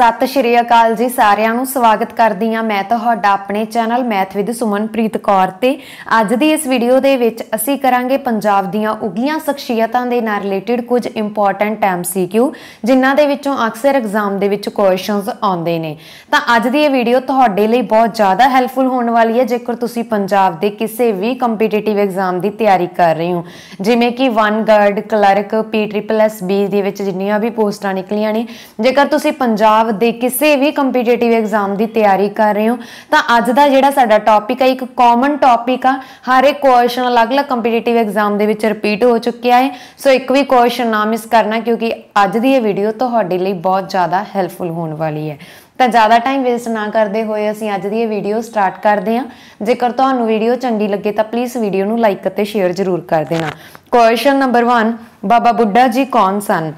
ਸਤਿ ਸ਼੍ਰੀ ਅਕਾਲ ਜੀ ਸਾਰਿਆਂ ਨੂੰ ਸਵਾਗਤ ਕਰਦੀ ਆ ਮੈਂ ਤੁਹਾਡਾ ਆਪਣੇ channel math with Sumanpreet Kaur ਤੇ ਅੱਜ ਦੀ ਇਸ ਵੀਡੀਓ ਦੇ ਵਿੱਚ ਅਸੀਂ ਕਰਾਂਗੇ ਪੰਜਾਬ ਦੀਆਂ ਉੱਗੀਆਂ ਸ਼ਖਸੀਅਤਾਂ ਦੇ ਨਾਲ ਰਿਲੇਟਡ ਕੁਝ ਇੰਪੋਰਟੈਂਟ ਐਮਸੀਕਿਊ ਜਿਨ੍ਹਾਂ ਦੇ ਵਿੱਚੋਂ ਅਕਸਰ ਐਗਜ਼ਾਮ ਦੇ ਵਿੱਚ ਕੁਐਸਚਨਸ ਆਉਂਦੇ ਨੇ ਤਾਂ ਅੱਜ ਦੀ ਇਹ ਵੀਡੀਓ ਤੁਹਾਡੇ ਲਈ ਬਹੁਤ ਜ਼ਿਆਦਾ ਹੈਲਪਫੁਲ ਹੋਣ ਵਾਲੀ ਹੈ ਜੇਕਰ ਤੁਸੀਂ ਪੰਜਾਬ ਦੇ ਕਿਸੇ ਵੀ ਕੰਪੀਟੀਟਿਵ ਐਗਜ਼ਾਮ ਦੀ ਤਿਆਰੀ ਕਰ ਰਹੇ ਹੋ ਜਿਵੇਂ ਕਿ ਵਨ guard clerk P triple S B ਦੇ ਵਿੱਚ ਜਿੰਨੀਆਂ ਵੀ ਪੋਸਟਾਂ ਨਿਕਲੀਆਂ ਨੇ ਜੇਕਰ ਤੁਸੀਂ ਪੰਜਾਬ ਦੇ ਕਿਸੇ ਵੀ ਕੰਪੀਟੀਟਿਵ ਐਗਜ਼ਾਮ ਦੀ ਤਿਆਰੀ ਕਰ ਰਹੇ ਹੋ ਤਾਂ ਅੱਜ ਦਾ ਜਿਹੜਾ ਸਾਡਾ ਟੌਪਿਕ ਹੈ ਇੱਕ ਕਾਮਨ ਟੌਪਿਕ ਆ ਹਰ ਇੱਕ ਕੁਐਸਚਨ ਅਲੱਗ-ਅਲੱਗ ਕੰਪੀਟੀਟਿਵ ਐਗਜ਼ਾਮ ਦੇ ਵਿੱਚ ਰਿਪੀਟ ਹੋ ਚੁੱਕਿਆ ਹੈ ਸੋ ਇੱਕ ਵੀ ਕੁਐਸਚਨ ਨਾ ਮਿਸ ਕਰਨਾ ਕਿਉਂਕਿ ਅੱਜ ਦੀ ਇਹ ਵੀਡੀਓ ਤੁਹਾਡੇ ਲਈ ਬਹੁਤ ਜ਼ਿਆਦਾ ਹੈਲਪਫੁਲ ਹੋਣ ਵਾਲੀ ਹੈ ਤਾਂ ਜ਼ਿਆਦਾ ਟਾਈਮ ਵੇਸਟ ਨਾ ਕਰਦੇ ਹੋਏ ਅਸੀਂ ਅੱਜ ਦੀ ਇਹ ਵੀਡੀਓ ਸਟਾਰਟ ਕਰਦੇ ਹਾਂ ਜੇਕਰ ਤੁਹਾਨੂੰ ਵੀਡੀਓ ਚੰਗੀ ਲੱਗੇ ਤਾਂ ਪਲੀਜ਼ ਵੀਡੀਓ ਨੂੰ ਲਾਈਕ ਅਤੇ ਸ਼ੇਅਰ ਜ਼ਰੂਰ ਕਰ ਦੇਣਾ ਕੁਐਸਚਨ ਨੰਬਰ 1 ਬਾਬਾ ਬੁੱਢਾ ਜੀ ਕੌਣ ਸਨ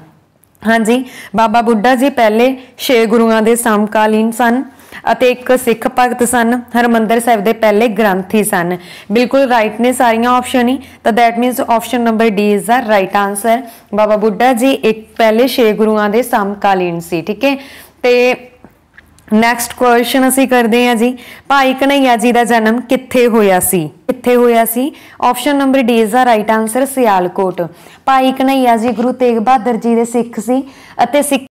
ਹਾਂਜੀ ਬਾਬਾ ਬੁੱਢਾ ਜੀ ਪਹਿਲੇ ਛੇ ਗੁਰੂਆਂ ਦੇ ਸਮਕਾਲੀਨ ਸਨ ਅਤੇ ਇੱਕ ਸਿੱਖ ਭਗਤ ਸਨ ਹਰਮੰਦਰ ਸਾਹਿਬ ਦੇ ਪਹਿਲੇ ਗ੍ਰੰਥੀ ਸਨ ਬਿਲਕੁਲ ਰਾਈਟ ਨੇ ਸਾਰੀਆਂ ਆਪਸ਼ਨ ਹੀ ਤਾਂ that means option number D is the right answer Baba Buddha ji ਇੱਕ ਪਹਿਲੇ ਛੇ ਗੁਰੂਆਂ ਦੇ ਸਮਕਾਲੀਨ ਸੀ ਠੀਕ ਹੈ ਤੇ ਨੈਕਸਟ ਕੁਐਸਚਨ ਅਸੀਂ ਕਰਦੇ ਹਾਂ ਜੀ ਭਾਈ ਕਨਈਆ ਜੀ ਦਾ ਜਨਮ ਕਿੱਥੇ ਹੋਇਆ ਸੀ ਕਿੱਥੇ ਹੋਇਆ ਸੀ option number D is the right answer Sialkot Bhai Kanhaiya ਜੀ ਗੁਰੂ ਤੇਗ ਬਹਾਦਰ ਜੀ ਦੇ ਸਿੱਖ ਸੀ ਅਤੇ ਸਿੱਖ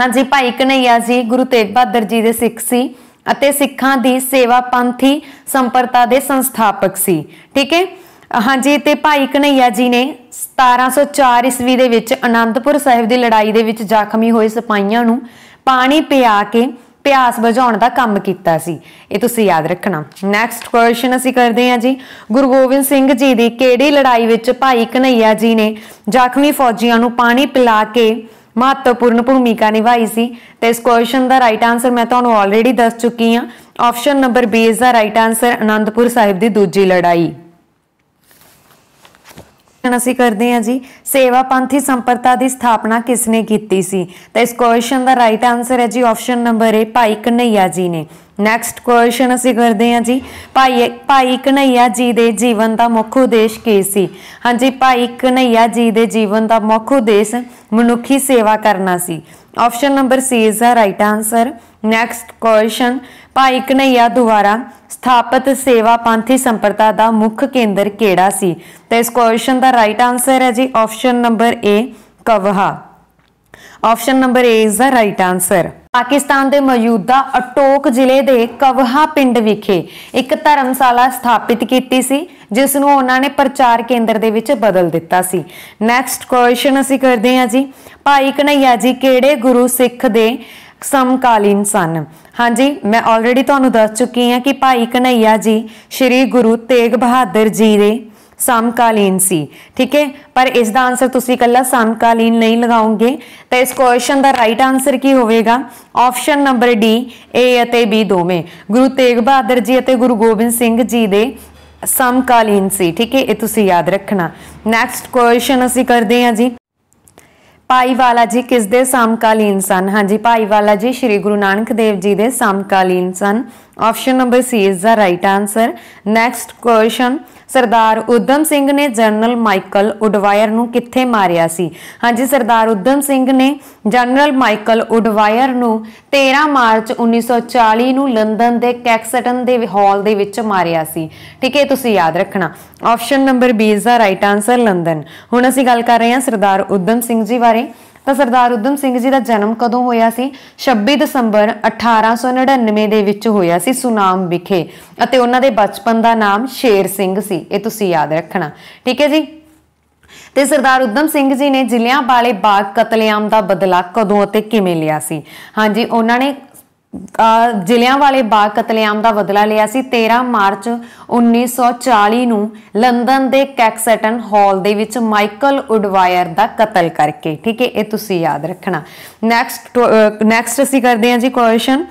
ਹਾਂਜੀ ਭਾਈ ਕਨਈਆ ਜੀ ਗੁਰੂ ਤੇਗ ਬਹਾਦਰ ਜੀ ਦੇ ਸਿੱਖ ਸੀ ਅਤੇ ਸਿੱਖਾਂ ਦੀ ਸੇਵਾ ਪੰਥੀ ਸੰਪਰਤਾ ਦੇ ਸੰਸਥਾਪਕ ਸੀ ਠੀਕ ਹੈ ਹਾਂਜੀ ਤੇ ਭਾਈ ਕਨਈਆ ਜੀ ਨੇ 1704 ਈਸਵੀ ਦੇ ਵਿੱਚ ਅਨੰਦਪੁਰ ਸਾਹਿਬ ਦੀ ਲੜਾਈ ਦੇ ਵਿੱਚ ਜ਼ਖਮੀ ਹੋਏ ਸਿਪਾਹੀਆਂ ਨੂੰ ਪਾਣੀ ਪਿਆ ਕੇ ਪਿਆਸ ਬੁਝਾਉਣ ਦਾ ਕੰਮ ਕੀਤਾ ਸੀ ਇਹ ਤੁਸੀਂ ਯਾਦ ਰੱਖਣਾ ਨੈਕਸਟ ਕੁਐਸਚਨ ਅਸੀਂ ਕਰਦੇ ਹਾਂ ਜੀ ਗੁਰੂ ਗੋਬਿੰਦ ਸਿੰਘ ਜੀ ਦੀ ਕਿਹੜੀ ਲੜਾਈ ਵਿੱਚ ਭਾਈ ਕਨਈਆ ਜੀ ਨੇ ਜ਼ਖਮੀ ਫੌਜੀਆਂ ਨੂੰ ਪਾਣੀ ਪਿਲਾ ਕੇ ਮਹੱਤਵਪੂਰਨ ਭੂਮਿਕਾ ਨਿਭਾਈ ਸੀ ਤੇ ਇਸ ਕੁਐਸਚਨ ਦਾ ਰਾਈਟ ਆਨਸਰ ਮੈਂ ਤੁਹਾਨੂੰ ਆਲਰੇਡੀ ਦੱਸ ਚੁੱਕੀ ਹਾਂ option number B is the right answer Anandpur Sahib ਦੀ ਦੂਜੀ ਲੜਾਈ ਕੁਐਸਚਨ ਅਸੀਂ ਕਰਦੇ ਹਾਂ ਜੀ ਸੇਵਾ ਪੰਥੀ ਸੰਪਰਤਾ ਦੀ ਸਥਾਪਨਾ ਕਿਸ ਨੇ ਕੀਤੀ ਸੀ ਤਾਂ ਇਸ ਕੁਐਸਚਨ ਦਾ ਰਾਈਟ ਆਨਸਰ ਹੈ ਜੀ ਆਪਸ਼ਨ ਨੰਬਰ ਏ ਭਾਈ ਕਨਈਆ ਜੀ ਨੇ ਨੈਕਸਟ ਕੁਐਸਚਨ ਅਸੀਂ ਕਰਦੇ ਹਾਂ ਜੀ ਭਾਈ ਭਾਈ ਕਨਈਆ ਜੀ ਦੇ ਜੀਵਨ ਦਾ ਮੁੱਖ ਉਦੇਸ਼ ਕੀ ਸੀ ਹਾਂਜੀ ਭਾਈ ਕਨਈਆ ਜੀ ਦੇ ਜੀਵਨ ਦਾ ਮੁੱਖ ਉਦੇਸ਼ ਮਨੁੱਖੀ ਸੇਵਾ ਕਰਨਾ ਸੀ option number C is the right answer next question Bhai Kanhaiya ਦੁਆਰਾ ਸਥਾਪਿਤ ਸੇਵਾ ਪੰਥੀ ਸੰਪਰਦਾ ਦਾ ਮੁੱਖ ਕੇਂਦਰ ਕਿਹੜਾ ਸੀ ਤਾਂ ਇਸ ਕੁਐਸਚਨ ਦਾ ਰਾਈਟ ਆਨਸਰ ਹੈ ਜੀ ਆਪਸ਼ਨ ਨੰਬਰ ਏ ਕਵਹਾ option number A is the right answer Pakistan ਦੇ ਮੌਜੂਦਾ ਅਟੋਕ ਜ਼ਿਲ੍ਹੇ ਦੇ ਕਵਹਾ ਪਿੰਡ ਵਿਖੇ ਇੱਕ ਧਰਮਸ਼ਾਲਾ ਸਥਾਪਿਤ ਕੀਤੀ ਸੀ ਜਿਸ ਨੂੰ ਉਹਨਾਂ ਨੇ ਪ੍ਰਚਾਰ ਕੇਂਦਰ ਦੇ ਵਿੱਚ ਬਦਲ ਦਿੱਤਾ ਸੀ ਨੈਕਸਟ ਕੁਐਸਚਨ ਅਸੀਂ ਕਰਦੇ ਹਾਂ ਜੀ ਭਾਈ ਕਨਈਆ ਜੀ ਕਿਹੜੇ ਗੁਰੂ ਸਿੱਖ ਦੇ ਸਮਕਾਲੀਨ ਸਨ ਹਾਂਜੀ ਮੈਂ ਆਲਰੇਡੀ ਤੁਹਾਨੂੰ ਦੱਸ ਚੁੱਕੀ ਹਾਂ ਕਿ ਭਾਈ ਕਨਈਆ ਜੀ ਸ੍ਰੀ ਗੁਰੂ ਤੇਗ ਬਹਾਦਰ ਜੀ ਦੇ ਸਮਕਾਲੀਨ ਸੀ ਠੀਕ ਹੈ ਪਰ ਇਸ ਦਾ ਆਨਸਰ ਤੁਸੀਂ ਇਕੱਲਾ ਸਮਕਾਲੀਨ ਨਹੀਂ ਲਗਾਓਗੇ ਤਾਂ ਇਸ ਕੁਐਸਚਨ ਦਾ ਰਾਈਟ ਆਨਸਰ ਕੀ ਹੋਵੇਗਾ ਆਪਸ਼ਨ ਨੰਬਰ ਡੀ A ਅਤੇ B ਦੋਵੇਂ ਗੁਰੂ ਤੇਗ ਬਹਾਦਰ ਜੀ ਅਤੇ ਗੁਰੂ ਗੋਬਿੰਦ ਸਿੰਘ ਜੀ ਦੇ ਸਮਕਾਲੀਨ ਸੀ ਠੀਕ ਹੈ ਇਹ ਤੁਸੀਂ ਯਾਦ ਰੱਖਣਾ ਨੈਕਸਟ ਕੁਐਸਚਨ ਅਸੀਂ ਕਰਦੇ ਹਾਂ ਜੀ ਭਾਈ ਵਾਲਾ ਜੀ ਕਿਸ ਦੇ ਸਮਕਾਲੀਨ ਸਨ ਹਾਂਜੀ ਭਾਈ ਵਾਲਾ ਜੀ ਸ੍ਰੀ ਗੁਰੂ ਨਾਨਕ ਦੇਵ ਜੀ ਦੇ ਸਮਕਾਲੀਨ ਸਨ option number C is the right answer next question Sardar Udham Singh ਨੇ ਜਨਰਲ ਮਾਈਕਲ ਉਡਵਾਇਰ ਨੂੰ ਕਿੱਥੇ ਮਾਰਿਆ ਸੀ ਹਾਂਜੀ ਸਰਦਾਰ ਉਦਮ ਸਿੰਘ ਨੇ ਜਨਰਲ ਮਾਈਕਲ ਉਡਵਾਇਰ ਨੂੰ 13 ਮਾਰਚ 1940 ਨੂੰ ਲੰਡਨ ਦੇ ਕੈਕਸਟਨ ਦੇ ਹਾਲ ਦੇ ਵਿੱਚ ਮਾਰਿਆ ਸੀ ਠੀਕ ਹੈ ਤੁਸੀਂ ਯਾਦ ਰੱਖਣਾ option number B is the right answer London ਹੁਣ ਅਸੀਂ ਗੱਲ ਕਰ ਰਹੇ ਹਾਂ ਸਰਦਾਰ ਉਦਮ ਸਿੰਘ ਜੀ ਬਾਰੇ ਤਾਂ ਸਰਦਾਰ ਉਦਮ ਸਿੰਘ ਜੀ ਦਾ ਜਨਮ ਕਦੋਂ ਹੋਇਆ ਸੀ 26 ਦਸੰਬਰ 1899 ਦੇ ਵਿੱਚ ਹੋਇਆ ਸੀ ਸੁਨਾਮ ਵਿਖੇ ਅਤੇ ਉਹਨਾਂ ਦੇ ਬਚਪਨ ਦਾ ਨਾਮ ਸ਼ੇਰ ਸਿੰਘ ਸੀ ਇਹ ਤੁਸੀਂ ਯਾਦ ਰੱਖਣਾ ਠੀਕ ਹੈ ਜੀ ਤੇ ਸਰਦਾਰ ਉਦਮ ਸਿੰਘ ਜੀ ਨੇ ਜ਼ਿਲ੍ਹਿਆਂ ਵਾਲੇ ਬਾਗ ਕਤਲੇਆਮ ਦਾ ਬਦਲਾ ਕਦੋਂ ਅਤੇ ਕਿਵੇਂ ਲਿਆ ਸੀ ਹਾਂਜੀ ਉਹਨਾਂ ਨੇ ਜ਼ਿਲ੍ਹਿਆਂ ਵਾਲੇ ਬਾਗ ਕਤਲੇਆਮ ਦਾ ਬਦਲਾ ਲਿਆ ਸੀ 13 ਮਾਰਚ 1940 ਨੂੰ ਲੰਡਨ ਦੇ ਕੈਕਸਟਨ ਹਾਲ ਦੇ ਵਿੱਚ ਮਾਈਕਲ ਉਡਵਾਇਰ ਦਾ ਕਤਲ ਕਰਕੇ ਠੀਕ ਹੈ ਇਹ ਤੁਸੀਂ ਯਾਦ ਰੱਖਣਾ ਨੈਕਸਟ ਨੈਕਸਟ ਅਸੀਂ ਕਰਦੇ ਹਾਂ ਜੀ ਕੁਐਸਚਨ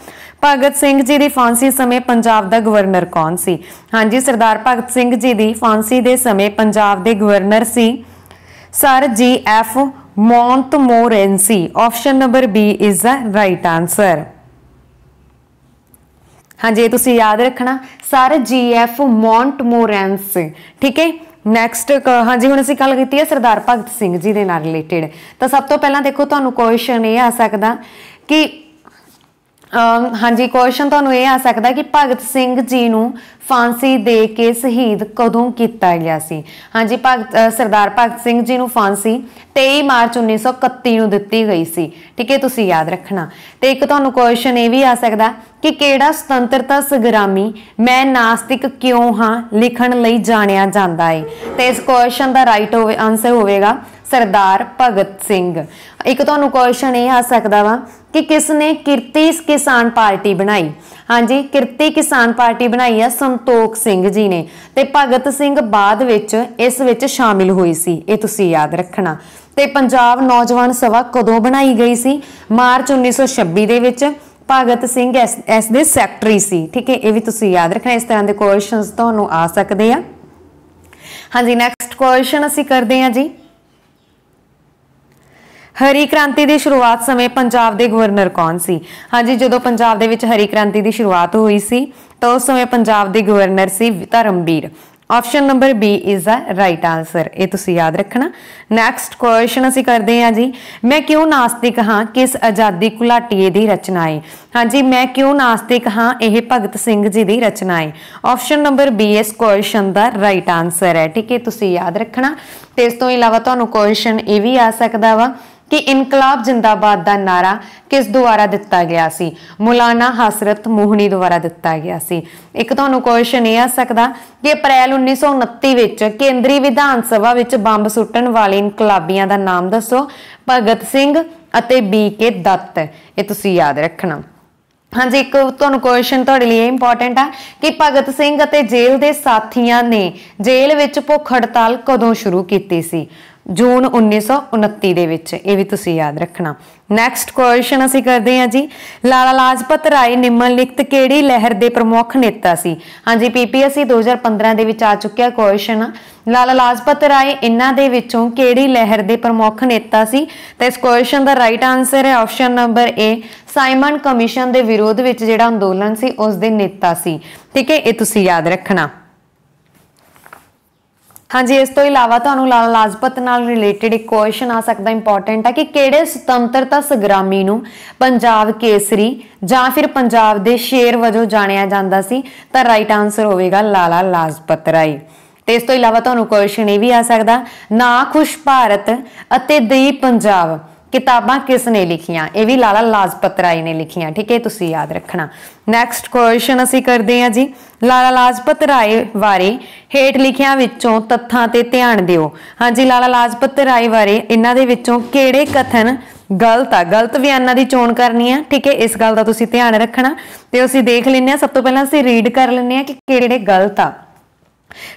ਭਗਤ ਸਿੰਘ ਜੀ ਦੀ ਫਾਂਸੀ ਸਮੇਂ ਪੰਜਾਬ ਦਾ ਗਵਰਨਰ ਕੌਣ ਸੀ ਹਾਂਜੀ ਸਰਦਾਰ ਭਗਤ ਸਿੰਘ ਜੀ ਦੀ ਫਾਂਸੀ ਦੇ ਸਮੇਂ ਪੰਜਾਬ ਦੇ ਗਵਰਨਰ ਸੀ sir G F Montmorency option number B is the right answer ਹਾਂਜੀ ਜੇ ਤੁਸੀਂ ਯਾਦ ਰੱਖਣਾ ਸਰ ਜੀਐਫ ਮੌਂਟਮੋਰੈਂਸ ਠੀਕ ਹੈ ਨੈਕਸਟ ਹਾਂਜੀ ਹੁਣ ਅਸੀਂ ਗੱਲ ਕੀਤੀ ਹੈ ਸਰਦਾਰ ਭਗਤ ਸਿੰਘ ਜੀ ਦੇ ਨਾਲ ਰਿਲੇਟਡ ਤਾਂ ਸਭ ਤੋਂ ਪਹਿਲਾਂ ਦੇਖੋ ਤੁਹਾਨੂੰ ਕੁਐਸਚਨ ਇਹ ਆ ਸਕਦਾ ਕਿ ਹਾਂਜੀ ਕੁਐਸਚਨ ਤੁਹਾਨੂੰ ਇਹ ਆ ਸਕਦਾ ਕਿ ਭਗਤ ਸਿੰਘ ਜੀ ਨੂੰ ਫਾਂਸੀ ਦੇ ਕੇ ਸ਼ਹੀਦ ਕਦੋਂ ਕੀਤਾ ਗਿਆ ਸੀ ਹਾਂਜੀ ਭਗਤ ਸਰਦਾਰ ਭਗਤ ਸਿੰਘ ਜੀ ਨੂੰ ਫਾਂਸੀ 23 ਮਾਰਚ 1931 ਨੂੰ ਦਿੱਤੀ ਗਈ ਸੀ ਠੀਕ ਹੈ ਤੁਸੀਂ ਯਾਦ ਰੱਖਣਾ ਤੇ ਇੱਕ ਤੁਹਾਨੂੰ ਕੁਐਸਚਨ ਇਹ ਵੀ ਆ ਸਕਦਾ ਕਿ ਕਿਹੜਾ ਸੁਤੰਤਰਤਾ ਸੰਗਰਾਮੀ ਮੈਂ ਨਾਸਤਿਕ ਕਿਉਂ ਹਾਂ ਲਿਖਣ ਲਈ ਜਾਣਿਆ ਜਾਂਦਾ ਹੈ ਤੇ ਇਸ ਕੁਐਸਚਨ ਦਾ ਰਾਈਟ ਆਨਸਰ ਹੋਵੇਗਾ ਸਰਦਾਰ ਭਗਤ ਸਿੰਘ ਇੱਕ ਤੁਹਾਨੂੰ ਕੁਐਸਚਨ ਇਹ ਆ ਸਕਦਾ ਵਾ ਕਿ ਕਿਸ ਨੇ ਕਿਰਤੀ ਕਿਸਾਨ ਪਾਰਟੀ ਬਣਾਈ ਹਾਂਜੀ ਕਿਰਤੀ ਕਿਸਾਨ ਪਾਰਟੀ ਬਣਾਈ ਆ ਸੰਤੋਖ ਸਿੰਘ ਜੀ ਨੇ ਤੇ ਭਗਤ ਸਿੰਘ ਬਾਅਦ ਵਿੱਚ ਇਸ ਵਿੱਚ ਸ਼ਾਮਿਲ ਹੋਈ ਸੀ ਇਹ ਤੁਸੀਂ ਯਾਦ ਰੱਖਣਾ ਤੇ ਪੰਜਾਬ ਨੌਜਵਾਨ ਸਭਾ ਕਦੋਂ ਬਣਾਈ ਗਈ ਸੀ ਮਾਰਚ 1926 ਦੇ ਵਿੱਚ ਭਗਤ ਸਿੰਘ ਇਸ ਦੇ ਸੈਕਟਰੀ ਸੀ ਠੀਕ ਹੈ ਇਹ ਵੀ ਤੁਸੀਂ ਯਾਦ ਰੱਖਣਾ ਇਸ ਤਰ੍ਹਾਂ ਦੇ ਕੁਐਸਚਨਸ ਤੁਹਾਨੂੰ ਆ ਸਕਦੇ ਆ ਹਾਂਜੀ ਨੈਕਸਟ ਕੁਐਸਚਨ ਅਸੀਂ ਕਰਦੇ ਹਾਂ ਜੀ ਹਰੀ ਕ੍ਰਾਂਤੀ ਦੀ ਸ਼ੁਰੂਆਤ ਸਮੇਂ ਪੰਜਾਬ ਦੇ ਗਵਰਨਰ ਕੌਣ ਸੀ ਹਾਂਜੀ ਜਦੋਂ ਪੰਜਾਬ ਦੇ ਵਿੱਚ ਹਰੀ ਕ੍ਰਾਂਤੀ ਦੀ ਸ਼ੁਰੂਆਤ ਹੋਈ ਸੀ ਤਾਂ ਉਸ ਸਮੇਂ ਪੰਜਾਬ ਦੇ ਗਵਰਨਰ ਸੀ Dharamvir option number B is a right answer ਇਹ ਤੁਸੀਂ ਯਾਦ ਰੱਖਣਾ ਨੈਕਸਟ ਕੁਐਸਚਨ ਅਸੀਂ ਕਰਦੇ ਹਾਂ ਜੀ ਮੈਂ ਕਿਉਂ ਨਾਸਤਿਕ ਹਾਂ ਕਿਸ ਆਜ਼ਾਦੀ ਘੁਲਾਟੀਏ ਦੀ ਰਚਨਾ ਹੈ ਹਾਂਜੀ ਮੈਂ ਕਿਉਂ ਨਾਸਤਿਕ ਹਾਂ ਇਹ ਭਗਤ ਸਿੰਘ ਜੀ ਦੀ ਰਚਨਾ ਹੈ ਆਪਸ਼ਨ ਨੰਬਰ B ਇਸ ਕੁਐਸਚਨ ਦਾ ਰਾਈਟ ਆਨਸਰ ਹੈ ਠੀਕ ਹੈ ਤੁਸੀਂ ਯਾਦ ਰੱਖਣਾ ਤੇ ਇਸ ਤੋਂ ਇਲਾਵਾ ਤੁਹਾਨੂੰ ਕੁਐਸਚਨ ਇਹ ਵੀ ਆ ਸਕਦਾ ਵਾ ਕਿ ਇਨਕਲਾਬ ਜਿੰਦਾਬਾਦ ਦਾ ਨਾਰਾ ਕਿਸ ਦੁਆਰਾ ਦਿੱਤਾ ਗਿਆ ਸੀ ਮੌਲਾਨਾ ਹਸਰਤ ਮੋਹਣੀ ਦੁਆਰਾ ਦਿੱਤਾ ਗਿਆ ਸੀ ਇੱਕ ਤੁਹਾਨੂੰ ਕੁਐਸਚਨ ਇਹ ਆ ਸਕਦਾ ਕਿ ਅਪ੍ਰੈਲ 1929 ਵਿੱਚ ਕੇਂਦਰੀ ਵਿਧਾਨ ਸਭਾ ਵਿੱਚ ਬੰਬ ਸੁੱਟਣ ਵਾਲੇ ਇਨਕਲਾਬੀਆਂ ਦਾ ਨਾਮ ਦੱਸੋ ਭਗਤ ਸਿੰਘ ਅਤੇ ਬੀਕੇ ਦੱਤ ਇਹ ਤੁਸੀਂ ਯਾਦ ਰੱਖਣਾ ਹਾਂਜੀ ਇੱਕ ਤੁਹਾਨੂੰ ਕੁਐਸਚਨ ਤੁਹਾਡੇ ਲਈ ਇੰਪੋਰਟੈਂਟ ਆ ਕਿ ਭਗਤ ਸਿੰਘ ਅਤੇ ਜੇਲ੍ਹ ਦੇ ਸਾਥੀਆਂ ਨੇ ਜੇਲ੍ਹ ਵਿੱਚ ਭੁੱਖ ਹੜਤਾਲ ਕਦੋਂ ਸ਼ੁਰੂ ਕੀਤੀ ਸੀ ਜੂਨ 1929 ਦੇ ਵਿੱਚ ਇਹ ਵੀ ਤੁਸੀਂ ਯਾਦ ਰੱਖਣਾ ਨੈਕਸਟ ਕੁਐਸਚਨ ਅਸੀਂ ਕਰਦੇ ਹਾਂ ਜੀ ਲਾਲਾ ਲਾਜਪਤ ਰਾਏ ਨਿਮਨਲਿਖਤ ਕਿਹੜੀ ਲਹਿਰ ਦੇ ਪ੍ਰਮੁੱਖ ਨੇਤਾ ਸੀ ਹਾਂਜੀ ਪੀਪੀਐਸਸੀ 2015 ਦੇ ਵਿੱਚ ਆ ਚੁੱਕਿਆ ਕੁਐਸਚਨ ਲਾਲਾ ਲਾਜਪਤ ਰਾਏ ਇਹਨਾਂ ਦੇ ਵਿੱਚੋਂ ਕਿਹੜੀ ਲਹਿਰ ਦੇ ਪ੍ਰਮੁੱਖ ਨੇਤਾ ਸੀ ਤਾਂ ਇਸ ਕੁਐਸਚਨ ਦਾ ਰਾਈਟ ਆਨਸਰ ਹੈ option number A Simon commission ਦੇ ਵਿਰੋਧ ਵਿੱਚ ਜਿਹੜਾ ਅੰਦੋਲਨ ਸੀ ਉਸ ਦੇ ਨੇਤਾ ਸੀ ਠੀਕ ਹੈ ਇਹ ਤੁਸੀਂ ਯਾਦ ਰੱਖਣਾ ਹਾਂਜੀ ਇਸ ਤੋਂ ਇਲਾਵਾ ਤੁਹਾਨੂੰ ਲਾਲ ਲਾਜਪਤ ਨਾਲ ਰਿਲੇਟਡ ਇੱਕ ਕੁਐਸਚਨ ਆ ਸਕਦਾ ਇੰਪੋਰਟੈਂਟ ਹੈ ਕਿ ਕਿਹੜੇ ਸੁਤੰਤਰਤਾ ਸੰਗਰਾਮੀ ਨੂੰ ਪੰਜਾਬ ਕੇਸਰੀ ਜਾਂ ਫਿਰ ਪੰਜਾਬ ਦੇ ਸ਼ੇਰ ਵਜੋਂ ਜਾਣਿਆ ਜਾਂਦਾ ਸੀ ਤਾਂ ਰਾਈਟ ਆਨਸਰ ਹੋਵੇਗਾ ਲਾਲਾ ਲਾਜਪਤ ਰਾਏ ਤੇ ਇਸ ਤੋਂ ਇਲਾਵਾ ਤੁਹਾਨੂੰ ਕੁਐਸਚਨ ਇਹ ਵੀ ਆ ਸਕਦਾ ਨਾ ਖੁਸ਼ ਭਾਰਤ ਅਤੇ ਦੇਈ ਪੰਜਾਬ ਕਿਤਾਬਾਂ ਕਿਸ ਨੇ ਲਿਖੀਆਂ ਇਹ ਵੀ ਲਾਲਾ ਲਾਜਪਤ ਰਾਏ ਨੇ ਲਿਖੀਆਂ ਠੀਕ ਹੈ ਤੁਸੀਂ ਯਾਦ ਰੱਖਣਾ ਨੈਕਸਟ ਕੁਐਸਚਨ ਅਸੀਂ ਕਰਦੇ ਹਾਂ ਜੀ ਲਾਲਾ ਲਾਜਪਤ ਰਾਏ ਬਾਰੇ ਹੇਠ ਲਿਖਿਆਂ ਵਿੱਚੋਂ ਤੱਥਾਂ ਤੇ ਧਿਆਨ ਦਿਓ ਹਾਂਜੀ ਲਾਲਾ ਲਾਜਪਤ ਰਾਏ ਬਾਰੇ ਇਹਨਾਂ ਦੇ ਵਿੱਚੋਂ ਕਿਹੜੇ ਕਥਨ ਗਲਤ ਆ ਗਲਤ ਬਿਆਨਾਂ ਦੀ ਚੋਣ ਕਰਨੀ ਆ ਠੀਕ ਹੈ ਇਸ ਗੱਲ ਦਾ ਤੁਸੀਂ ਧਿਆਨ ਰੱਖਣਾ ਤੇ ਅਸੀਂ ਦੇਖ ਲੈਂਦੇ ਆ ਸਭ ਤੋਂ ਪਹਿਲਾਂ ਅਸੀਂ ਰੀਡ ਕਰ ਲੈਂਦੇ ਆ ਕਿ ਕਿਹੜੇ ਗਲਤ ਆ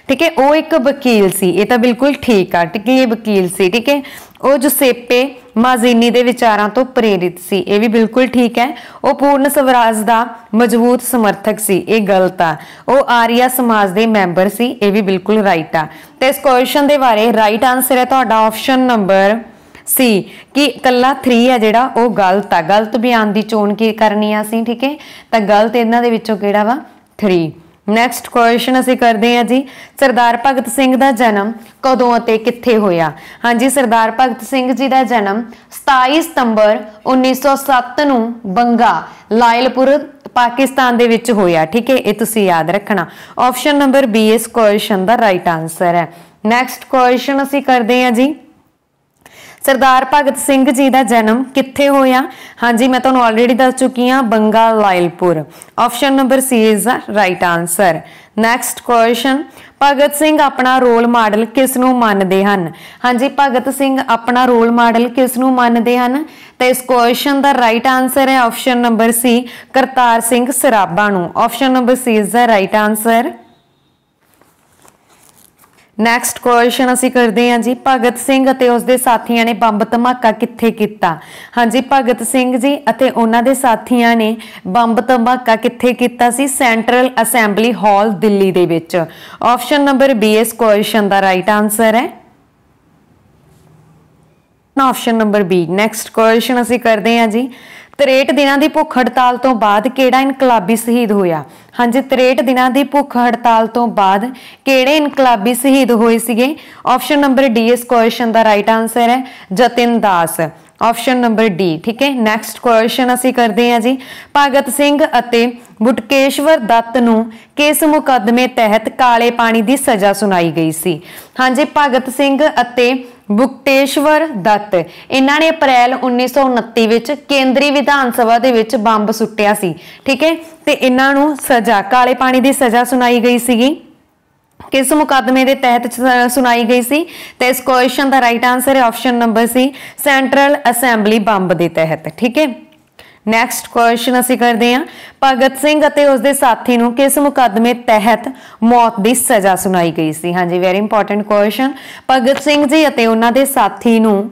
ਠੀਕ ਹੈ ਉਹ ਇੱਕ ਵਕੀਲ ਸੀ ਇਹ ਤਾਂ ਬਿਲਕੁਲ ਠੀਕ ਆ ਠੀਕ ਹੈ ਇਹ ਵਕੀਲ ਸੀ ਠੀਕ ਹੈ ਉਹ ਜੋਸੇਪੇ ਮਾਜ਼ੀਨੀ ਦੇ ਵਿਚਾਰਾਂ ਤੋਂ ਪ੍ਰੇਰਿਤ ਸੀ ਇਹ ਵੀ ਬਿਲਕੁਲ ਠੀਕ ਹੈ ਉਹ ਪੂਰਨ ਸਵਰਾਜ ਦਾ ਮਜ਼ਬੂਤ ਸਮਰਥਕ ਸੀ ਇਹ ਗਲਤ ਆ ਉਹ ਆਰੀਆ ਸਮਾਜ ਦੇ ਮੈਂਬਰ ਸੀ ਇਹ ਵੀ ਬਿਲਕੁਲ ਰਾਈਟ ਆ ਤੇ ਇਸ ਕੁਐਸਚਨ ਦੇ ਬਾਰੇ ਰਾਈਟ ਆਨਸਰ ਹੈ ਤੁਹਾਡਾ ਆਪਸ਼ਨ ਨੰਬਰ ਸੀ ਕਿ ਕੱਲਾ 3 ਹੈ ਜਿਹੜਾ ਉਹ ਗਲਤ ਆ ਗਲਤ ਬਿਆਨ ਦੀ ਚੋਣ ਕੀ ਕਰਨੀ ਆ ਸੀ ਠੀਕ ਹੈ ਤਾਂ ਗਲਤ ਇਹਨਾਂ ਦੇ ਵਿੱਚੋਂ ਕਿਹੜਾ ਵਾ 3 ਨੈਕਸਟ ਕੁਐਸਚਨ ਅਸੀਂ ਕਰਦੇ ਹਾਂ ਜੀ ਸਰਦਾਰ ਭਗਤ ਸਿੰਘ ਦਾ ਜਨਮ ਕਦੋਂ ਅਤੇ ਕਿੱਥੇ ਹੋਇਆ ਹਾਂਜੀ ਸਰਦਾਰ ਭਗਤ ਸਿੰਘ ਜੀ ਦਾ ਜਨਮ 27 ਸਤੰਬਰ 1907 ਨੂੰ ਬੰਗਾ ਲਾਇਲਪੁਰ ਪਾਕਿਸਤਾਨ ਦੇ ਵਿੱਚ ਹੋਇਆ ਠੀਕ ਹੈ ਇਹ ਤੁਸੀਂ ਯਾਦ ਰੱਖਣਾ ਆਪਸ਼ਨ ਨੰਬਰ ਬੀ ਇਸ ਕੁਐਸਚਨ ਦਾ ਰਾਈਟ ਆਨਸਰ ਹੈ ਨੈਕਸਟ ਕੁਐਸਚਨ ਅਸੀਂ ਕਰਦੇ ਹਾਂ ਜੀ ਸਰਦਾਰ ਭਗਤ ਸਿੰਘ ਜੀ ਦਾ ਜਨਮ ਕਿੱਥੇ ਹੋਇਆ ਹਾਂਜੀ ਮੈਂ ਤੁਹਾਨੂੰ ਆਲਰੇਡੀ ਦੱਸ ਚੁੱਕੀ ਹਾਂ Banga Lyallpur option number C is the right answer next question Bhagat Singh ਆਪਣਾ ਰੋਲ ਮਾਡਲ ਕਿਸ ਨੂੰ ਮੰਨਦੇ ਹਨ ਹਾਂਜੀ ਭਗਤ ਸਿੰਘ ਆਪਣਾ ਰੋਲ ਮਾਡਲ ਕਿਸ ਨੂੰ ਮੰਨਦੇ ਹਨ ਤਾਂ ਇਸ ਕੁਐਸਚਨ ਦਾ ਰਾਈਟ ਆਨਸਰ ਹੈ option number C Kartar Singh Sarabha ਨੂੰ option number C is the right answer next question ਅਸੀਂ ਕਰਦੇ ਹਾਂ ਜੀ ਭਗਤ ਸਿੰਘ ਅਤੇ ਉਸ ਦੇ ਸਾਥੀਆਂ ਨੇ ਬੰਬ ਧਮਾਕਾ ਕਿੱਥੇ ਕੀਤਾ ਹਾਂਜੀ ਭਗਤ ਸਿੰਘ ਜੀ ਅਤੇ ਉਹਨਾਂ ਦੇ ਸਾਥੀਆਂ ਨੇ ਬੰਬ ਧਮਾਕਾ ਕਿੱਥੇ ਕੀਤਾ ਸੀ ਸੈਂਟਰਲ ਅਸੈਂਬਲੀ ਹਾਲ ਦਿੱਲੀ ਦੇ ਵਿੱਚ ਆਪਸ਼ਨ ਨੰਬਰ ਬੀ ਇਸ ਕੁਐਸਚਨ ਦਾ ਰਾਈਟ ਆਨਸਰ ਹੈ ਨਾ option number B next question ਅਸੀਂ ਕਰਦੇ ਹਾਂ ਜੀ 63 ਦਿਨਾਂ ਦੀ ਭੁੱਖ ਹੜਤਾਲ ਤੋਂ ਬਾਅਦ ਕਿਹੜਾ ਇਨਕਲਾਬੀ ਸ਼ਹੀਦ ਹੋਇਆ ਹਾਂਜੀ 63 ਦਿਨਾਂ ਦੀ ਭੁੱਖ ਹੜਤਾਲ ਤੋਂ ਬਾਅਦ ਕਿਹੜੇ ਇਨਕਲਾਬੀ ਸ਼ਹੀਦ ਹੋਏ ਸੀਗੇ ਆਪਸ਼ਨ ਨੰਬਰ ਡੀ ਇਸ ਕੁਐਸਚਨ ਦਾ ਰਾਈਟ ਆਨਸਰ ਹੈ Jatin Das option number D ਠੀਕ ਹੈ ਨੈਕਸਟ ਕੁਐਸਚਨ ਅਸੀਂ ਕਰਦੇ ਹਾਂ ਜੀ ਭਗਤ ਸਿੰਘ ਅਤੇ ਬੁਟਕੇਸ਼ਵਰ ਦੱਤ ਨੂੰ ਕਿਸ ਮੁਕੱਦਮੇ ਤਹਿਤ ਕਾਲੇ ਪਾਣੀ ਦੀ ਸਜ਼ਾ ਸੁਣਾਈ ਗਈ ਸੀ ਹਾਂਜੀ ਭਗਤ ਸਿੰਘ ਅਤੇ ਬੁਕਟੇਸ਼ਵਰ ਦੱਤ ਇਹਨਾਂ ਨੇ ਅਪ੍ਰੈਲ 1929 ਵਿੱਚ ਕੇਂਦਰੀ ਵਿਧਾਨ ਸਭਾ ਦੇ ਵਿੱਚ ਬੰਬ ਸੁੱਟਿਆ ਸੀ ਠੀਕ ਹੈ ਤੇ ਇਹਨਾਂ ਨੂੰ ਸਜ਼ਾ ਕਾਲੇ ਪਾਣੀ ਦੀ ਸਜ਼ਾ ਸੁਣਾਈ ਗਈ ਸੀਗੀ ਕਿਸ ਮੁਕਦਮੇ ਦੇ ਤਹਿਤ ਸੁਣਾਈ ਗਈ ਸੀ ਤੇ ਇਸ ਕੁਐਸਚਨ ਦਾ ਰਾਈਟ ਆਨਸਰ ਹੈ option number C central assembly bomb ਦੇ ਤਹਿਤ ਠੀਕ ਹੈ ਨੈਕਸਟ ਕੁਐਸਚਨ ਅਸੀਂ ਕਰਦੇ ਹਾਂ ਭਗਤ ਸਿੰਘ ਅਤੇ ਉਸ ਦੇ ਸਾਥੀ ਨੂੰ ਕਿਸ ਮੁਕਦਮੇ ਤਹਿਤ ਮੌਤ ਦੀ ਸਜ਼ਾ ਸੁਣਾਈ ਗਈ ਸੀ ਹਾਂਜੀ very important question Bhagat Singh ji ਅਤੇ ਉਹਨਾਂ ਦੇ ਸਾਥੀ ਨੂੰ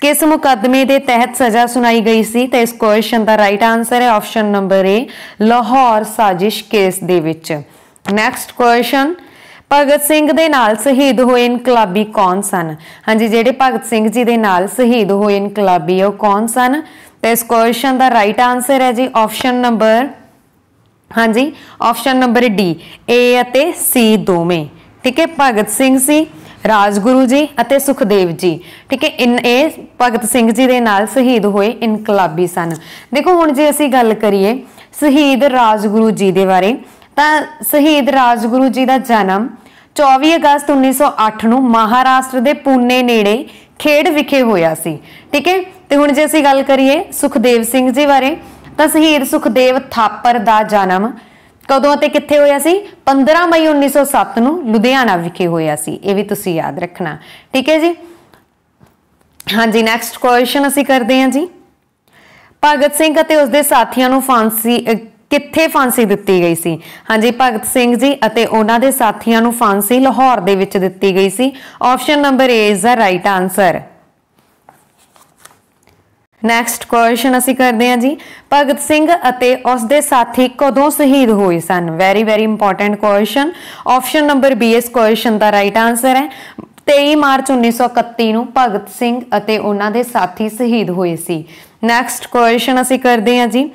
ਕਿਸ ਮੁਕਦਮੇ ਦੇ ਤਹਿਤ ਸਜ਼ਾ ਸੁਣਾਈ ਗਈ ਸੀ ਤੇ ਇਸ ਕੁਐਸਚਨ ਦਾ ਰਾਈਟ ਆਨਸਰ ਹੈ ਆਪਸ਼ਨ ਨੰਬਰ A ਲਾਹੌਰ ਸਾਜ਼ਿਸ਼ ਕੇਸ ਦੇ ਵਿੱਚ ਨੈਕਸਟ ਕੁਐਸਚਨ ਭਗਤ ਸਿੰਘ ਦੇ ਨਾਲ ਸ਼ਹੀਦ ਹੋਏ ਇਨਕਲਾਬੀ ਕੌਣ ਸਨ ਹਾਂਜੀ ਜਿਹੜੇ ਭਗਤ ਸਿੰਘ ਜੀ ਦੇ ਨਾਲ ਸ਼ਹੀਦ ਹੋਏ ਇਨਕਲਾਬੀ ਉਹ ਕੌਣ ਸਨ ਤੇ ਇਸ ਕੁਐਸਚਨ ਦਾ ਰਾਈਟ ਆਨਸਰ ਹੈ ਜੀ ਆਪਸ਼ਨ ਨੰਬਰ ਹਾਂਜੀ ਆਪਸ਼ਨ ਨੰਬਰ ਡੀ ਏ ਅਤੇ ਸੀ ਦੋਵੇਂ ਠੀਕ ਹੈ ਭਗਤ ਸਿੰਘ ਸੀ ਰਾਜਗੁਰੂ ਜੀ ਅਤੇ ਸੁਖਦੇਵ ਜੀ ਠੀਕ ਹੈ ਇਨ ਇਹ ਭਗਤ ਸਿੰਘ ਜੀ ਦੇ ਨਾਲ ਸ਼ਹੀਦ ਹੋਏ ਇਨਕਲਾਬੀ ਸਨ ਦੇਖੋ ਹੁਣ ਜੇ ਅਸੀਂ ਗੱਲ ਕਰੀਏ ਸ਼ਹੀਦ ਰਾਜਗੁਰੂ ਜੀ ਦੇ ਬਾਰੇ ਤਾਂ ਸ਼ਹੀਦ ਰਾਜਗੁਰੂ ਜੀ ਦਾ ਜਨਮ 24 ਅਗਸਤ 1908 ਨੂੰ ਮਹਾਰਾਸ਼ਟਰ ਦੇ ਪੂਨੇ ਨੇੜੇ ਖੇੜ ਵਿਖੇ ਹੋਇਆ ਸੀ ਠੀਕ ਹੈ ਤੇ ਹੁਣ ਜੇ ਅਸੀਂ ਗੱਲ ਕਰੀਏ ਸੁਖਦੇਵ ਸਿੰਘ ਜੀ ਬਾਰੇ ਤਾਂ ਸ਼ਹੀਦ ਸੁਖਦੇਵ ਥਾਪਰ ਦਾ ਜਨਮ ਕਦੋਂ ਅਤੇ ਕਿੱਥੇ ਹੋਇਆ ਸੀ 15 ਮਈ 1907 ਨੂੰ ਲੁਧਿਆਣਾ ਵਿਖੇ ਹੋਇਆ ਸੀ ਇਹ ਵੀ ਤੁਸੀਂ ਯਾਦ ਰੱਖਣਾ ਠੀਕ ਹੈ ਜੀ ਹਾਂਜੀ ਨੈਕਸਟ ਕੁਐਸਚਨ ਅਸੀਂ ਕਰਦੇ ਹਾਂ ਜੀ ਭਗਤ ਸਿੰਘ ਅਤੇ ਉਸਦੇ ਸਾਥੀਆਂ ਨੂੰ ਫਾਂਸੀ ਕਿੱਥੇ ਫਾਂਸੀ ਦਿੱਤੀ ਗਈ ਸੀ ਹਾਂਜੀ ਭਗਤ ਸਿੰਘ ਜੀ ਅਤੇ ਉਹਨਾਂ ਦੇ ਸਾਥੀਆਂ ਨੂੰ ਫਾਂਸੀ ਲਾਹੌਰ ਦੇ ਵਿੱਚ ਦਿੱਤੀ ਗਈ ਸੀ option number A is the right answer next question ਅਸੀਂ ਕਰਦੇ ਹਾਂ ਜੀ ਭਗਤ ਸਿੰਘ ਅਤੇ ਉਸ ਦੇ ਸਾਥੀ ਕਦੋਂ ਸ਼ਹੀਦ ਹੋਏ ਸਨ very very important question option number B ਇਸ ਕੁਐਸਚਨ ਦਾ ਰਾਈਟ ਆਨਸਰ ਹੈ 23 ਮਾਰਚ 1931 ਨੂੰ ਭਗਤ ਸਿੰਘ ਅਤੇ ਉਹਨਾਂ ਦੇ ਸਾਥੀ ਸ਼ਹੀਦ ਹੋਏ ਸੀ ਨੈਕਸਟ ਕੁਐਸਚਨ ਅਸੀਂ ਕਰਦੇ ਹਾਂ ਜੀ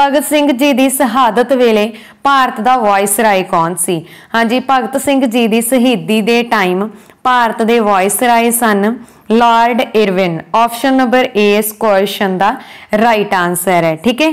ਭਗਤ ਸਿੰਘ ਜੀ ਦੀ ਸ਼ਹਾਦਤ ਵੇਲੇ ਭਾਰਤ ਦਾ ਵਾਇਸਰਾਏ ਕੌਣ ਸੀ ਹਾਂਜੀ ਭਗਤ ਸਿੰਘ ਜੀ ਦੀ ਸ਼ਹੀਦੀ ਦੇ ਟਾਈਮ ਭਾਰਤ ਦੇ ਵਾਇਸਰਾਏ ਸਨ lord Irwin option number A ਇਸ ਕੁਐਸਚਨ ਦਾ ਰਾਈਟ ਆਨਸਰ ਹੈ ਠੀਕ ਹੈ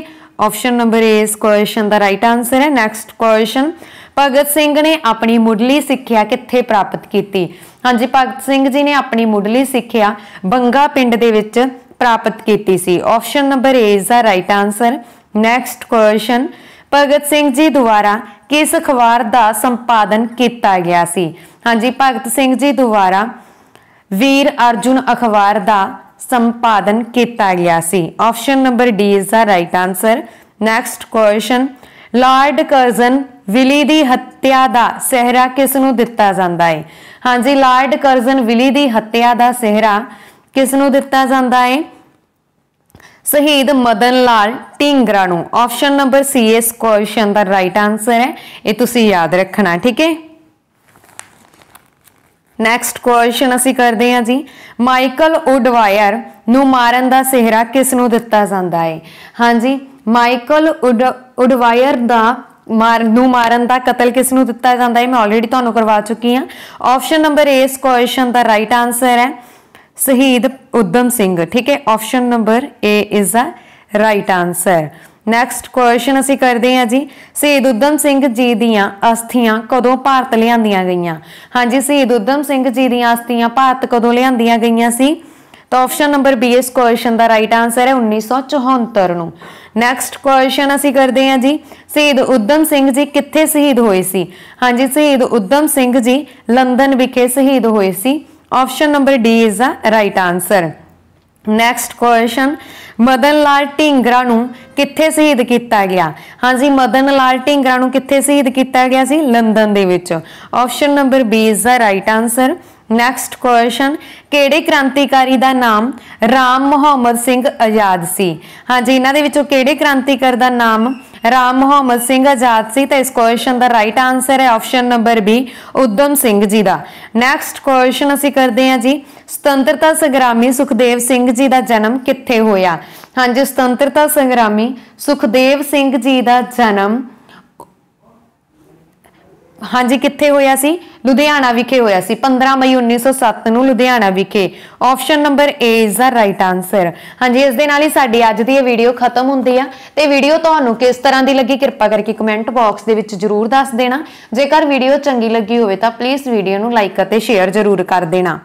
ਆਪਸ਼ਨ ਨੰਬਰ A ਇਸ ਕੁਐਸਚਨ ਦਾ ਰਾਈਟ ਆਨਸਰ ਹੈ ਨੈਕਸਟ ਕੁਐਸਚਨ ਭਗਤ ਸਿੰਘ ਨੇ ਆਪਣੀ ਮੁੱਢਲੀ ਸਿੱਖਿਆ ਕਿੱਥੇ ਪ੍ਰਾਪਤ ਕੀਤੀ ਹਾਂਜੀ ਭਗਤ ਸਿੰਘ ਜੀ ਨੇ ਆਪਣੀ ਮੁੱਢਲੀ ਸਿੱਖਿਆ ਬੰਗਾ ਪਿੰਡ ਦੇ ਵਿੱਚ ਪ੍ਰਾਪਤ ਕੀਤੀ ਸੀ ਆਪਸ਼ਨ ਨੰਬਰ A ਇਸ ਦਾ right answer next question Bhagat Singh ji ਦੁਆਰਾ ਕਿਸ ਅਖਬਾਰ ਦਾ ਸੰਪਾਦਨ ਕੀਤਾ ਗਿਆ ਸੀ ਹਾਂਜੀ ਭਗਤ ਸਿੰਘ ਜੀ ਦੁਆਰਾ ਵੀਰ ਅਰਜੁਨ ਅਖਬਾਰ ਦਾ ਸੰਪਾਦਨ ਕੀਤਾ ਗਿਆ ਸੀ option number D is the right answer next question lord Curzon Wyllie ਦੀ ਹੱਤਿਆ ਦਾ ਸਹਿਰਾ ਕਿਸ ਨੂੰ ਦਿੱਤਾ ਜਾਂਦਾ ਹੈ ਹਾਂਜੀ ਲਾਰਡ ਕਰਜ਼ਨ ਵਿਲੀ ਦੀ ਹੱਤਿਆ ਦਾ ਸਹਿਰਾ ਕਿਸ ਨੂੰ ਦਿੱਤਾ ਜਾਂਦਾ ਹੈ ਸ਼ਹੀਦ ਮਦਨ ਲਾਲ ਟਿੰਗਰਾ ਨੂੰ ਆਪਸ਼ਨ ਨੰਬਰ ਸੀ ਇਸ ਕੁਐਸਚਨ ਦਾ ਰਾਈਟ ਆਨਸਰ ਹੈ ਇਹ ਤੁਸੀਂ ਯਾਦ ਰੱਖਣਾ ਠੀਕ ਹੈ ਨੈਕਸਟ ਕੁਐਸਚਨ ਅਸੀਂ ਕਰਦੇ ਹਾਂ ਜੀ ਮਾਈਕਲ ਉਡਵਾਇਰ ਨੂੰ ਮਾਰਨ ਦਾ ਸਿਹਰਾ ਕਿਸ ਨੂੰ ਦਿੱਤਾ ਜਾਂਦਾ ਹੈ ਹਾਂਜੀ ਮਾਈਕਲ ਉਡਵਾਇਰ ਦਾ ਮਾਰ ਨੂੰ ਮਾਰਨ ਦਾ ਕਤਲ ਕਿਸ ਨੂੰ ਦਿੱਤਾ ਜਾਂਦਾ ਹੈ ਮੈਂ ਆਲਰੇਡੀ ਤੁਹਾਨੂੰ ਕਰਵਾ ਚੁੱਕੀ ਹਾਂ ਆਪਸ਼ਨ ਨੰਬਰ ਏ ਇਸ ਕੁਐਸਚਨ ਦਾ ਰਾਈਟ ਆਨਸਰ ਹੈ ਸ਼ਹੀਦ ਉਦਮ ਸਿੰਘ ਠੀਕ ਹੈ option number A is the right answer next question ਅਸੀਂ ਕਰਦੇ ਹਾਂ ਜੀ ਸ਼ਹੀਦ ਉਦਮ ਸਿੰਘ ਜੀ ਦੀਆਂ ਅਸਥੀਆਂ ਕਦੋਂ ਭਾਰਤ ਲਿਆਂਦੀਆਂ ਗਈਆਂ ਹਾਂਜੀ ਸ਼ਹੀਦ ਉਦਮ ਸਿੰਘ ਜੀ ਦੀਆਂ ਅਸਥੀਆਂ ਭਾਰਤ ਕਦੋਂ ਲਿਆਂਦੀਆਂ ਗਈਆਂ ਸੀ ਤਾਂ ਆਪਸ਼ਨ ਨੰਬਰ B ਇਸ ਕੁਐਸਚਨ ਦਾ ਰਾਈਟ ਆਨਸਰ ਹੈ 1974 ਨੂੰ ਨੈਕਸਟ ਕੁਐਸਚਨ ਅਸੀਂ ਕਰਦੇ ਹਾਂ ਜੀ ਸ਼ਹੀਦ ਉਦਮ ਸਿੰਘ ਜੀ ਕਿੱਥੇ ਸ਼ਹੀਦ ਹੋਏ ਸੀ ਹਾਂਜੀ ਸ਼ਹੀਦ ਉਦਮ ਸਿੰਘ ਜੀ ਲੰਡਨ ਵਿਖੇ ਸ਼ਹੀਦ ਹੋਏ ਸੀ Option number D is the right answer. Next question Madan Lal Dhingra ਨੂੰ ਕਿੱਥੇ ਸ਼ਹੀਦ ਕੀਤਾ ਗਿਆ ਹਾਂਜੀ ਮਦਨ ਲਾਲ ਢਿੰਗਰਾ ਨੂੰ ਕਿੱਥੇ ਸ਼ਹੀਦ ਕੀਤਾ ਗਿਆ ਸੀ ਲੰਡਨ ਦੇ ਵਿੱਚ option number B is the right answer next question ਕਿਹੜੇ ਕ੍ਰਾਂਤੀਕਾਰੀ ਦਾ ਨਾਮ ਰਾਮ ਮੁਹੰਮਦ ਸਿੰਘ ਆਜ਼ਾਦ ਸੀ ਹਾਂਜੀ ਇਹਨਾਂ ਦੇ ਵਿੱਚੋਂ ਕਿਹੜੇ ਕ੍ਰਾਂਤੀਕਾਰ ਦਾ ਨਾਮ ਰਾਮ ਮੁਹੰਮਦ ਸਿੰਘ ਆਜ਼ਾਦ ਸੀ ਤਾਂ ਇਸ ਕੁਐਸਚਨ ਦਾ ਰਾਈਟ ਆਨਸਰ ਹੈ option number B Udham Singh ਜੀ ਦਾ ਨੈਕਸਟ ਕੁਐਸਚਨ ਅਸੀਂ ਕਰਦੇ ਹਾਂ ਜੀ ਸੁਤੰਤਰਤਾ ਸੰਗਰਾਮੀ ਸੁਖਦੇਵ ਸਿੰਘ ਜੀ ਦਾ ਜਨਮ ਕਿੱਥੇ ਹੋਇਆ ਹਾਂਜੀ ਸੁਤੰਤਰਤਾ ਸੰਗਰਾਮੀ ਸੁਖਦੇਵ ਸਿੰਘ ਜੀ ਦਾ ਜਨਮ ਹਾਂਜੀ ਕਿੱਥੇ ਹੋਇਆ ਸੀ ਲੁਧਿਆਣਾ ਵਿਖੇ ਹੋਇਆ ਸੀ 15 ਮਈ 1907 ਨੂੰ ਲੁਧਿਆਣਾ ਵਿਖੇ option number A is the right answer ਹਾਂਜੀ ਇਸ ਦੇ ਨਾਲ ਹੀ ਸਾਡੀ ਅੱਜ ਦੀ ਇਹ ਵੀਡੀਓ ਖਤਮ ਹੁੰਦੀ ਆ ਤੇ ਵੀਡੀਓ ਤੁਹਾਨੂੰ ਕਿਸ ਤਰ੍ਹਾਂ ਦੀ ਲੱਗੀ ਕਿਰਪਾ ਕਰਕੇ ਕਮੈਂਟ ਬਾਕਸ ਦੇ ਵਿੱਚ ਜਰੂਰ ਦੱਸ ਦੇਣਾ ਜੇਕਰ ਵੀਡੀਓ ਚੰਗੀ ਲੱਗੀ ਹੋਵੇ ਤਾਂ ਪਲੀਜ਼ ਵੀਡੀਓ ਨੂੰ ਲਾਈਕ ਅਤੇ ਸ਼ੇਅਰ ਜਰੂਰ ਕਰ ਦੇਣਾ